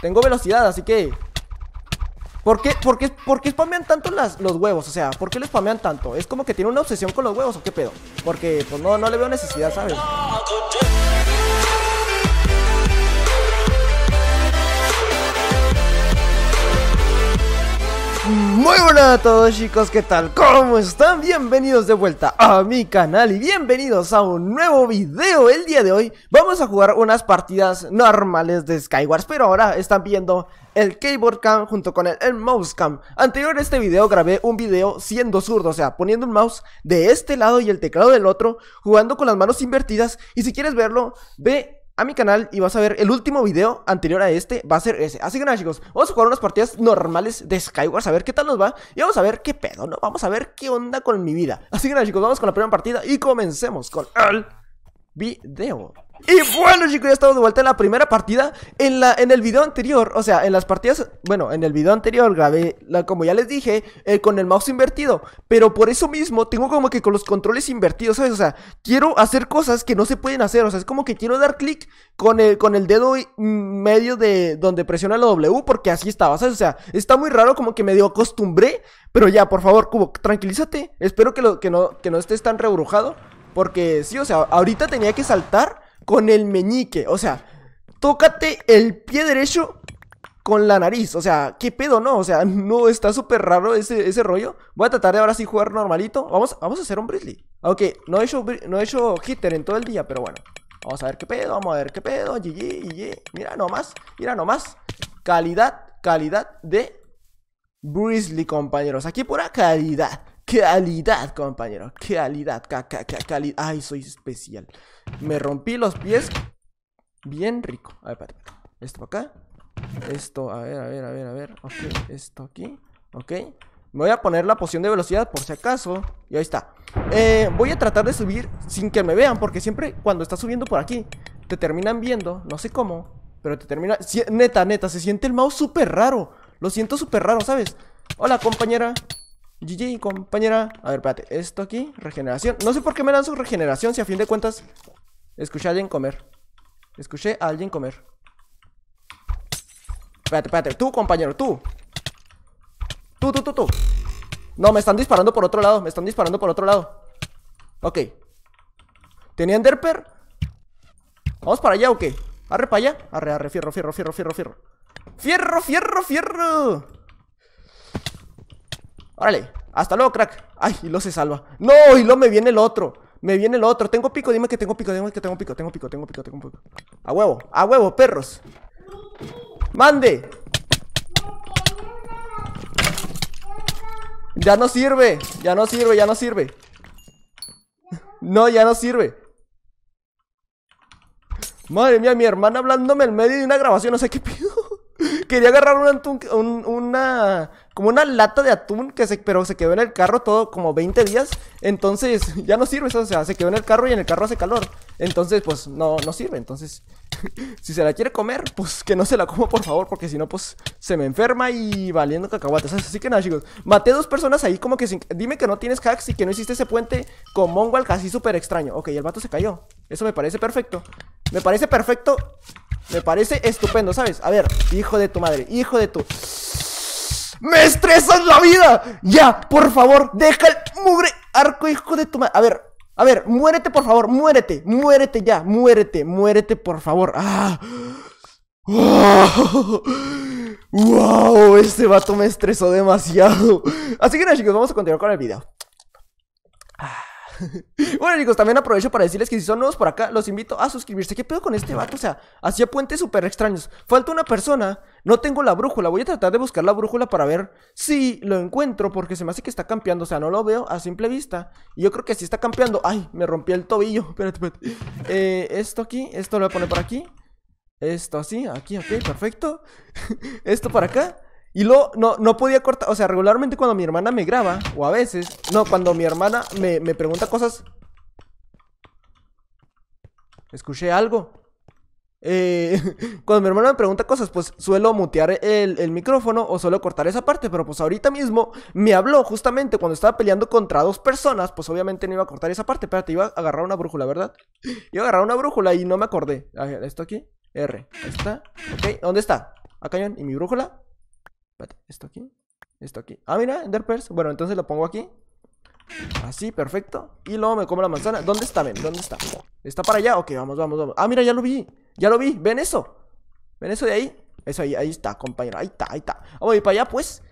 Tengo velocidad, así que... ¿Por qué, por qué, por qué spamean tanto los huevos? O sea, ¿por qué les spamean tanto? ¿Es como que tiene una obsesión con los huevos o qué pedo? Porque, pues no, no le veo necesidad, ¿sabes? Muy buenas a todos chicos, ¿qué tal? ¿Cómo están? Bienvenidos de vuelta a mi canal y bienvenidos a un nuevo video El día de hoy vamos a jugar unas partidas normales de Skywars Pero ahora están viendo el keyboard cam junto con el, mouse cam Anterior a este video grabé un video siendo zurdo, o sea, poniendo un mouse de este lado y el teclado del otro Jugando con las manos invertidas y si quieres verlo, ve a mi canal y vas a ver el último video anterior a este, va a ser ese. Así que nada chicos, vamos a jugar unas partidas normales de Skywars, a ver qué tal nos va y vamos a ver qué pedo, ¿no? Vamos a ver qué onda con mi vida. Así que nada chicos, vamos con la primera partida y comencemos con el video. Y bueno chicos, ya estamos de vuelta en la primera partida en, la, en el video anterior, o sea, en las partidas, bueno, en el video anterior grabé, la, como ya les dije, eh, con el mouse invertido Pero por eso mismo tengo como que con los controles invertidos, ¿sabes? O sea, quiero hacer cosas que no se pueden hacer, o sea, es como que quiero dar clic con el, con el dedo mm, medio de donde presiona la W porque así estaba, ¿sabes? O sea, está muy raro como que me dio acostumbré, pero ya, por favor, cubo, tranquilízate, espero que, lo, que, no, que no estés tan rebrujado porque sí, o sea, ahorita tenía que saltar con el meñique. O sea, tócate el pie derecho con la nariz. O sea, ¿qué pedo, no? O sea, no está súper raro ese, rollo. Voy a tratar de ahora sí jugar normalito. Vamos, vamos a hacer un brizzly Aunque ah, no he hecho, no he hecho hitter en todo el día, pero bueno. Vamos a ver qué pedo, vamos a ver qué pedo. GG, GG. Mira nomás, mira nomás. Calidad, calidad de Brizzly, compañeros. Aquí pura calidad. Calidad, compañero. Calidad, calidad. Ay, soy especial. Me rompí los pies. Bien rico. A ver, espérate. Esto acá. Esto, a ver, a ver, a ver, a ver. Ok, esto aquí. Ok. Me voy a poner la poción de velocidad por si acaso. Y ahí está. Eh, voy a tratar de subir sin que me vean. Porque siempre cuando estás subiendo por aquí, te terminan viendo. No sé cómo. Pero te termina... neta, neta, se siente el mouse súper raro. Lo siento súper raro, ¿sabes? Hola, compañera. GG, compañera. A ver, espérate. Esto aquí, regeneración. No sé por qué me dan su regeneración si a fin de cuentas escuché a alguien comer. Escuché a alguien comer. Espérate, espérate. Tú, compañero, tú. Tú, tú, tú, tú. No, me están disparando por otro lado. Me están disparando por otro lado. Ok. ¿Tenían Derper? ¿Vamos para allá o qué? ¿Arre para allá? Arre, arre, fierro, fierro, fierro, fierro, fierro. ¡Fierro, fierro, fierro! Órale, hasta luego, crack. Ay, y lo se salva. No, y lo me viene el otro. Me viene el otro. Tengo pico, dime que tengo pico, dime que tengo pico, tengo pico, tengo pico, tengo pico. A huevo, a huevo, perros. ¡Mande! Ya no sirve, ya no sirve, ya no sirve. No, ya no sirve. Madre mía, mi hermana hablándome en medio de una grabación, no sé qué pido. Quería agarrar una, un, una como una lata de atún que se, pero se quedó en el carro todo como 20 días. Entonces ya no sirve eso, o sea, se quedó en el carro y en el carro hace calor. Entonces pues no, no sirve. Entonces si se la quiere comer, pues que no se la coma por favor, porque si no pues se me enferma y valiendo cacahuates. Así que nada chicos, maté dos personas ahí como que sin... Dime que no tienes hacks y que no hiciste ese puente con Mongol casi súper extraño. Ok, el vato se cayó. Eso me parece perfecto. Me parece perfecto. Me parece estupendo, ¿sabes? A ver, hijo de tu madre, hijo de tu... ¡Me estresas la vida! ¡Ya, por favor, deja el mugre arco, hijo de tu madre! A ver, a ver, muérete, por favor, muérete, muérete ya, muérete, muérete, por favor. ¡Ah! ¡Wow! ¡Wow! Este vato me estresó demasiado. Así que nada, chicos, vamos a continuar con el video. bueno, chicos, también aprovecho para decirles que si son nuevos por acá, los invito a suscribirse. ¿Qué pedo con este vato? O sea, hacía puentes súper extraños. Falta una persona. No tengo la brújula. Voy a tratar de buscar la brújula para ver si lo encuentro. Porque se me hace que está campeando. O sea, no lo veo a simple vista. Y yo creo que sí está campeando. Ay, me rompí el tobillo. Espérate, espérate. Eh, esto aquí. Esto lo voy a poner por aquí. Esto así. Aquí, ok, perfecto. esto por acá. Y luego no, podía cortar, o sea, regularmente cuando mi hermana me graba, o a veces, no, cuando mi hermana me, pregunta cosas... Escuché algo. Eh, cuando mi hermana me pregunta cosas, pues suelo mutear el, micrófono o suelo cortar esa parte, pero pues ahorita mismo me habló justamente cuando estaba peleando contra dos personas, pues obviamente no iba a cortar esa parte, espérate, iba a agarrar una brújula, ¿verdad? Iba a agarrar una brújula y no me acordé. Esto aquí, R, está, ok, ¿dónde está? Acá, ¿y mi brújula? esto aquí. Esto aquí. Ah, mira, Enderpers. Bueno, entonces lo pongo aquí. Así, perfecto. Y luego me como la manzana. ¿Dónde está, ¿Dónde está? ¿Está para allá? Ok, vamos, vamos, vamos. Ah, mira, ya lo vi. Ya lo vi. ¿Ven eso? ¿Ven eso de ahí? Eso ahí, ahí está, compañero. Ahí está, ahí está. Vamos a ir para allá, pues.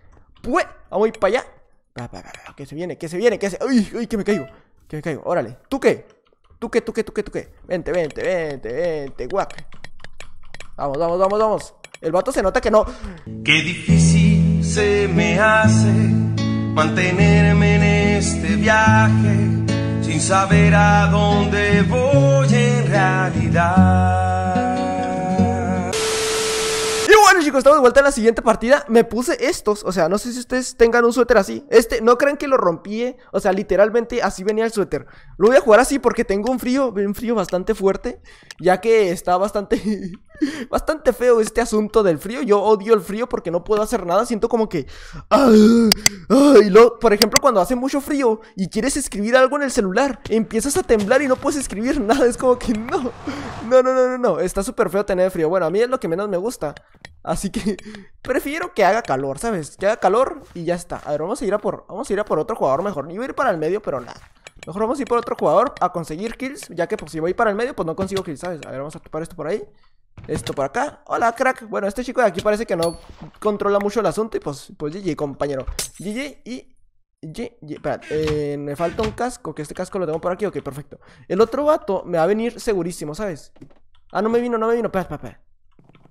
Pues, vamos a ir para allá. Que se viene, que se viene, que se. ¡Uy, uy, que me caigo! Que me caigo. Órale. ¿Tú qué? ¿Tú qué, tú qué, tú qué, tú qué? Vente, vente, vente, vente, guac. Vamos, vamos, vamos, vamos. El vato se nota que no. ¡Qué difícil! se me hace mantenerme en este viaje sin saber a dónde voy en realidad. Y bueno chicos, estamos de vuelta en la siguiente partida Me puse estos, o sea, no sé si ustedes tengan un suéter así Este, no crean que lo rompí eh. O sea, literalmente así venía el suéter Lo voy a jugar así porque tengo un frío Un frío bastante fuerte Ya que está bastante... Bastante feo este asunto del frío. Yo odio el frío porque no puedo hacer nada. Siento como que. por ejemplo, cuando hace mucho frío y quieres escribir algo en el celular, empiezas a temblar y no puedes escribir nada. Es como que no. No, no, no, no, Está súper feo tener frío. Bueno, a mí es lo que menos me gusta. Así que prefiero que haga calor, ¿sabes? Que haga calor y ya está. A ver, vamos a ir a por, vamos a ir a por otro jugador mejor. voy a ir para el medio, pero nada. Mejor vamos a ir por otro jugador a conseguir kills, ya que pues, si voy para el medio, pues no consigo kills, ¿sabes? A ver, vamos a topar esto por ahí. Esto por acá. Hola, crack. Bueno, este chico de aquí parece que no controla mucho el asunto. Y pues, pues GG, compañero. GG y. GG. Espérate, eh, me falta un casco. Que este casco lo tengo por aquí. Ok, perfecto. El otro vato me va a venir segurísimo, ¿sabes? Ah, no me vino, no me vino. Espérate, espérate.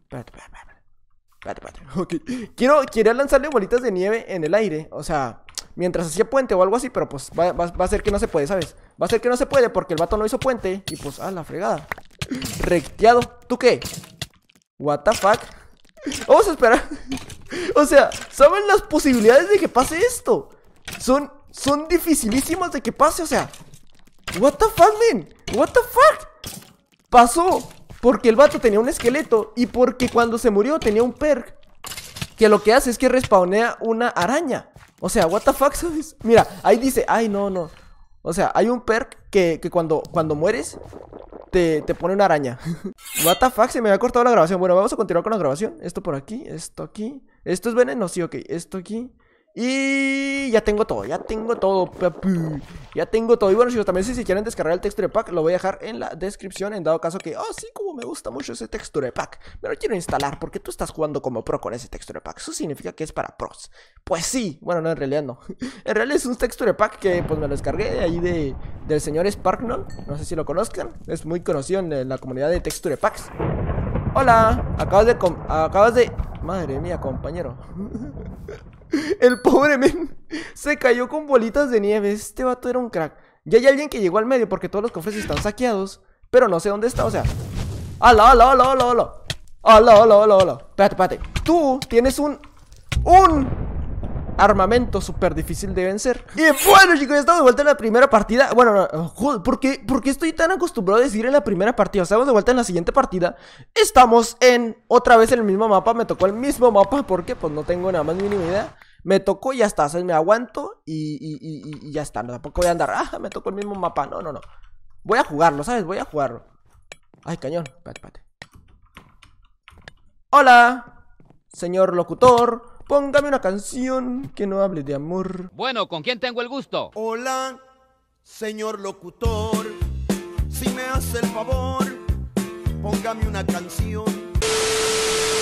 Espérate, espérate, espérate. espérate, espérate. Quiero, quería lanzarle bolitas de nieve en el aire. O sea, mientras hacía puente o algo así, pero pues va, a ser que no se puede, ¿sabes? Va a ser que no se puede porque el vato no hizo puente y pues, ah, la fregada. Recteado. ¿Tú qué? What the fuck? Vamos a esperar. o sea, ¿saben las posibilidades de que pase esto? Son, son dificilísimas de que pase, o sea. What the fuck, man? What the fuck? Pasó porque el vato tenía un esqueleto y porque cuando se murió tenía un perk que lo que hace es que respawnea una araña. O sea, what the fuck, ¿sabes? Mira, ahí dice, ay, no, no. O sea, hay un perk que, que cuando, cuando mueres te, te pone una araña. What se me ha cortado la grabación. Bueno, vamos a continuar con la grabación. Esto por aquí, esto aquí. Esto es veneno, sí, ok. Esto aquí. Y ya tengo todo, ya tengo todo, Ya tengo todo. Y bueno, chicos, también si, quieren descargar el texture pack, lo voy a dejar en la descripción. En dado caso que, oh, sí, como me gusta mucho ese texture pack. Me lo quiero instalar porque tú estás jugando como pro con ese texture pack. Eso significa que es para pros. Pues sí, bueno, no, en realidad no. en realidad es un texture pack que pues me lo descargué de ahí de, del señor Sparknon. No sé si lo conozcan. Es muy conocido en la comunidad de texture packs. Hola, acabas de... Acabas de... Madre mía, compañero. El pobre men se cayó con bolitas de nieve. Este vato era un crack. Ya hay alguien que llegó al medio porque todos los cofres están saqueados. Pero no sé dónde está, o sea. ¡Hala, hola, hola, hola, hola, hola! hala hola, hola, hola! Espérate, espérate. Tú tienes un. ¡Un! armamento súper difícil de vencer. Y bueno, chicos, ya estamos de vuelta en la primera partida. Bueno, no, oh, ¿por qué, estoy tan acostumbrado a decir en la primera partida? Estamos de vuelta en la siguiente partida. Estamos en otra vez en el mismo mapa. Me tocó el mismo mapa porque pues no tengo nada más mínima idea. Me tocó y ya está. me aguanto y, y, ya está. No, tampoco voy a andar. Ah, me tocó el mismo mapa. No, no, no. Voy a jugarlo, ¿sabes? Voy a jugarlo. Ay, cañón. Espérate, espérate. Hola, señor locutor. Póngame una canción que no hable de amor. Bueno, ¿con quién tengo el gusto? Hola, señor locutor. Si me hace el favor, póngame una canción.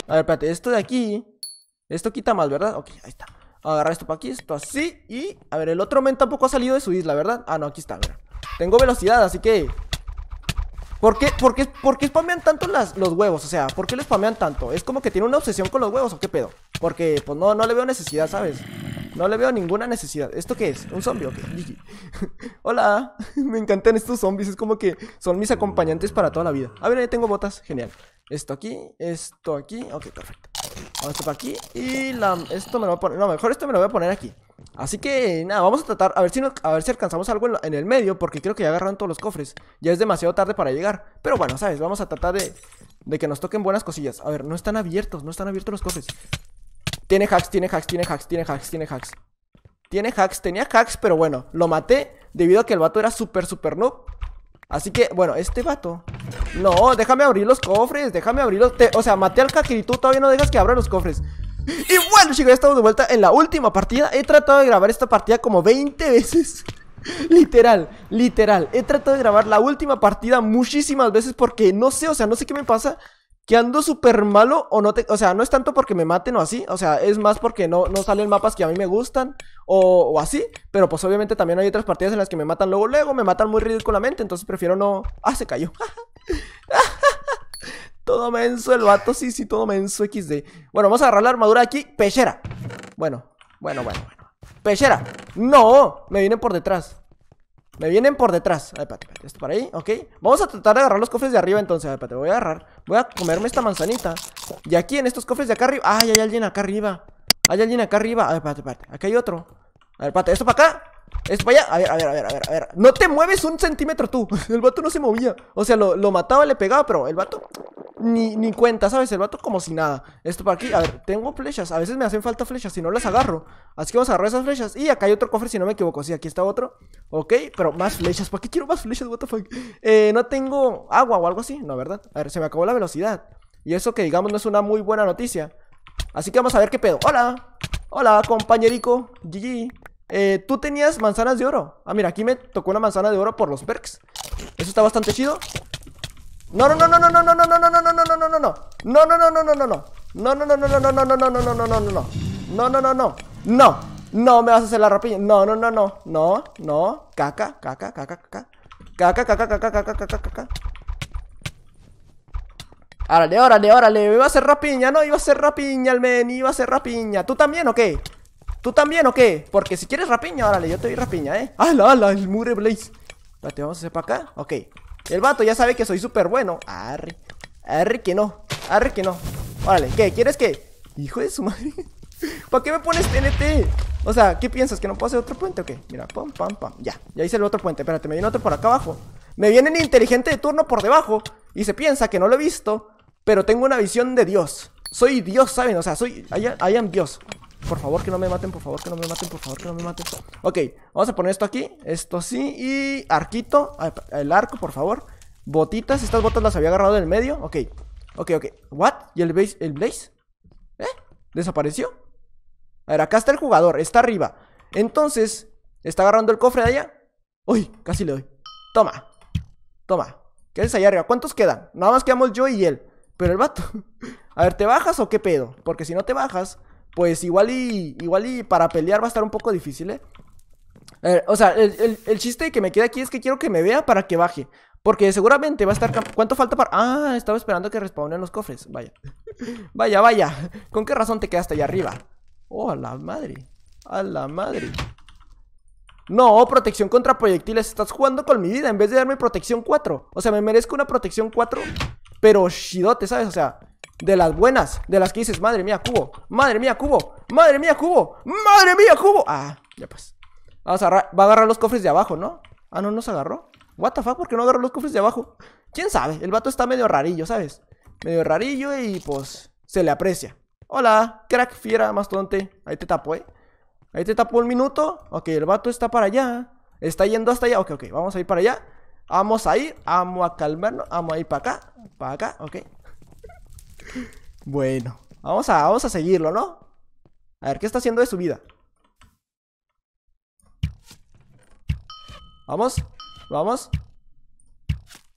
A ver, espérate, esto de aquí. Esto quita más, ¿verdad? Ok, ahí está. Agarra esto para aquí, esto así. Y, a ver, el otro men tampoco ha salido de su isla, ¿verdad? Ah, no, aquí está, a Tengo velocidad, así que ¿Por qué, por qué, spamean tanto las, los huevos? O sea, ¿por qué les spamean tanto? ¿Es como que tiene una obsesión con los huevos o qué pedo? Porque, pues no, no le veo necesidad, ¿sabes? No le veo ninguna necesidad. ¿Esto qué es? ¿Un zombie o qué? Hola. Me encantan estos zombies. Es como que son mis acompañantes para toda la vida. A ver, ahí tengo botas. Genial. Esto aquí, esto aquí. Ok, perfecto. Vamos para aquí. Y la... esto me lo voy a poner. No, mejor esto me lo voy a poner aquí. Así que nada, vamos a tratar a ver si a ver si alcanzamos algo en, el medio porque creo que ya agarraron todos los cofres. Ya es demasiado tarde para llegar. Pero bueno, sabes, vamos a tratar de, que nos toquen buenas cosillas. A ver, no están abiertos, no están abiertos los cofres. Tiene hacks, tiene hacks, tiene hacks, tiene hacks, tiene hacks. Tiene hacks, tenía hacks, pero bueno, lo maté debido a que el vato era súper, súper noob. Así que, bueno, este vato No, déjame abrir los cofres, déjame abrir los... O sea, maté al hacker y tú todavía no dejas que abra los cofres y bueno chicos, ya estamos de vuelta en la última partida He tratado de grabar esta partida como 20 veces Literal, literal He tratado de grabar la última partida muchísimas veces Porque no sé, o sea, no sé qué me pasa Que ando súper malo o no te... O sea, no es tanto porque me maten o así O sea, es más porque no, no salen mapas que a mí me gustan o, así Pero pues obviamente también hay otras partidas en las que me matan luego Luego me matan muy ridículamente Entonces prefiero no... Ah, se cayó Todo menso el vato, sí, sí, todo menso XD. Bueno, vamos a agarrar la armadura aquí. Pechera. Bueno, bueno, bueno, bueno. Pechera. No, me vienen por detrás. Me vienen por detrás. ver, pate, pate, esto para ahí, ok. Vamos a tratar de agarrar los cofres de arriba entonces. ver, pate, voy a agarrar. Voy a comerme esta manzanita. Y aquí en estos cofres de acá arriba. Ay, hay alguien acá arriba. Hay alguien acá arriba. ver, pate, pate. Acá hay otro. A ver, pate, esto para acá. Es para allá. A ver, a ver, a ver, a ver, a ver. No te mueves un centímetro tú. El vato no se movía. O sea, lo, mataba, le pegaba, pero el vato ni, cuenta, ¿sabes? El vato como si nada. Esto para aquí, a ver, tengo flechas. A veces me hacen falta flechas, si no las agarro. Así que vamos a agarrar esas flechas. Y acá hay otro cofre, si no me equivoco. Sí, aquí está otro. Ok, pero más flechas. porque qué quiero más flechas? What the Eh, no tengo agua o algo así, ¿no, verdad? A ver, se me acabó la velocidad. Y eso que digamos no es una muy buena noticia. Así que vamos a ver qué pedo. Hola, hola, compañerico. GG. Eh, tú tenías manzanas de oro. Ah, mira, aquí me tocó una manzana de oro por los perks. Eso está bastante chido. No, no, no, no, no, no, no, no, no, no, no, no, no, no, no, no. No, no, no, no, no, no, no. No, no, no, no, no, no, no, no, no, no, no, no, no, no. No, no, no, no. No. No me vas a hacer la rapiña. No, no, no, no. No, no. Caca, caca, caca, caca. Caca, caca, caca, caca, caca, caca. Órale, órale, órale. Iba a hacer rapiña, no, iba a hacer rapiña, el men. Iba a hacer rapiña. ¿Tú también o qué? ¿Tú también o qué? Porque si quieres rapiña, órale, yo te doy rapiña, ¿eh? ¡Hala, hala! El mure blaze. Espérate, vamos a hacer para acá. Ok. El vato ya sabe que soy súper bueno. arri arri que no. arri que no. Órale, ¿qué? ¿Quieres que? Hijo de su madre. ¿Para qué me pones TNT? O sea, ¿qué piensas? ¿Que no puedo hacer otro puente o qué? Mira, pam, pam, pam. Ya, ya hice el otro puente. Espérate, me viene otro por acá abajo. Me viene el inteligente de turno por debajo. Y se piensa que no lo he visto. Pero tengo una visión de Dios. Soy Dios, ¿saben? O sea, soy. Dios. Por favor que no me maten, por favor que no me maten, por favor que no me maten. Ok, vamos a poner esto aquí, esto sí y arquito, el arco, por favor. Botitas, estas botas las había agarrado del medio. Ok, ok, ok. ¿What? ¿Y el, blaze el Blaze? ¿Eh? ¿Desapareció? A ver, acá está el jugador, está arriba. Entonces, está agarrando el cofre de allá. Uy, casi le doy. Toma, toma. ¿Qué es allá arriba? ¿Cuántos quedan? Nada más quedamos yo y él. Pero el vato. A ver, ¿te bajas o qué pedo? Porque si no te bajas, pues igual y, igual y para pelear va a estar un poco difícil, ¿eh? eh o sea, el, chiste que me queda aquí es que quiero que me vea para que baje. Porque seguramente va a estar... ¿Cuánto falta para...? Ah, estaba esperando que respawnen los cofres. Vaya. Vaya, vaya. ¿Con qué razón te quedaste allá arriba? Oh, a la madre. A la madre. No, protección contra proyectiles. Estás jugando con mi vida en vez de darme protección 4. O sea, me merezco una protección 4. Pero shidote, ¿sabes? O sea, de las buenas, de las que dices, madre mía, cubo Madre mía, cubo, madre mía, cubo Madre mía, cubo, ah, ya pues Vamos a va a agarrar los cofres de abajo, ¿no? Ah, no, nos agarró What the fuck, ¿por qué no agarró los cofres de abajo? ¿Quién sabe? El vato está medio rarillo, ¿sabes? Medio rarillo y pues se le aprecia Hola, crack, fiera, tonte. Ahí te tapo, ¿eh? Ahí te tapo un minuto Ok, el vato está para allá Está yendo hasta allá, ok, ok, vamos a ir para allá Vamos a ir, vamos a calmarnos Vamos a ir para acá, para acá, ok bueno, vamos a, vamos a seguirlo, ¿no? A ver, ¿qué está haciendo de su vida? Vamos, vamos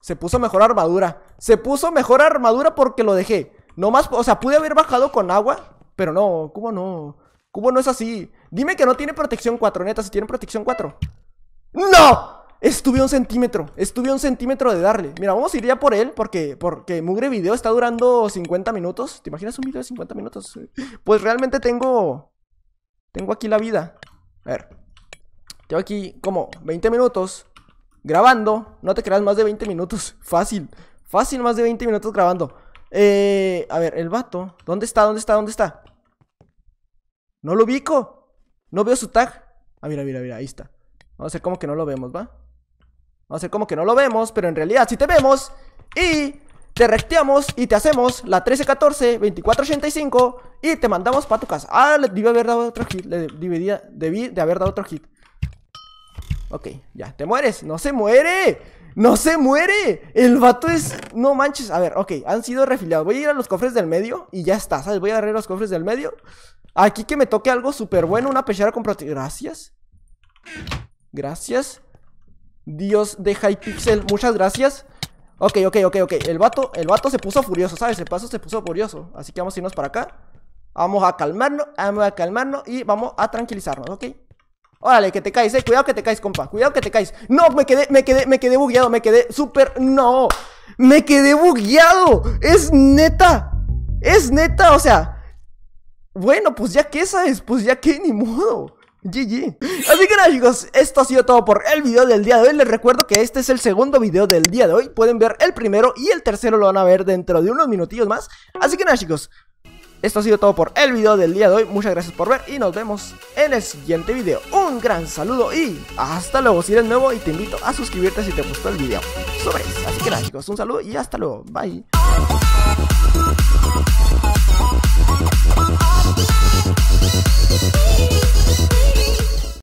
Se puso mejor armadura Se puso mejor armadura porque lo dejé No más, o sea, pude haber bajado con agua Pero no, ¿cómo no ¿Cómo no es así Dime que no tiene protección 4, neta, si tiene protección 4 ¡No! Estuve un centímetro, estuve un centímetro de darle Mira, vamos a ir ya por él porque, porque Mugre Video está durando 50 minutos ¿Te imaginas un video de 50 minutos? Pues realmente tengo... Tengo aquí la vida A ver Tengo aquí como 20 minutos Grabando, no te creas más de 20 minutos Fácil, fácil más de 20 minutos grabando Eh, a ver, el vato ¿Dónde está? ¿Dónde está? ¿Dónde está? No lo ubico No veo su tag Ah, mira, mira, mira, ahí está Vamos a hacer como que no lo vemos, ¿va? Vamos a hacer como que no lo vemos, pero en realidad sí te vemos. Y te recteamos y te hacemos la 1314-2485 y te mandamos para tu casa. Ah, le debí haber dado otro hit. Le debí, debí de haber dado otro hit. Ok, ya, te mueres. ¡No se muere! ¡No se muere! El vato es... No manches. A ver, ok, han sido refiliados. Voy a ir a los cofres del medio y ya está, ¿sabes? Voy a agarrar los cofres del medio. Aquí que me toque algo súper bueno. Una pechera con Gracias. Gracias. Dios de Hypixel, muchas gracias. Ok, ok, ok, ok. El vato, el vato se puso furioso, ¿sabes? El paso se puso furioso. Así que vamos a irnos para acá. Vamos a calmarnos, vamos a calmarnos y vamos a tranquilizarnos, ¿ok? Órale, que te caes, eh. Cuidado que te caes, compa. Cuidado que te caes. No, me quedé, me quedé, me quedé bugueado. Me quedé súper. No. Me quedé bugueado. Es neta. Es neta, o sea. Bueno, pues ya que ¿sabes? pues ya que ni modo. GG. Así que nada chicos, esto ha sido todo por el video del día de hoy Les recuerdo que este es el segundo video del día de hoy Pueden ver el primero y el tercero lo van a ver dentro de unos minutillos más Así que nada chicos, esto ha sido todo por el video del día de hoy Muchas gracias por ver y nos vemos en el siguiente video Un gran saludo y hasta luego Si eres nuevo y te invito a suscribirte si te gustó el video Sobre así que nada chicos, un saludo y hasta luego Bye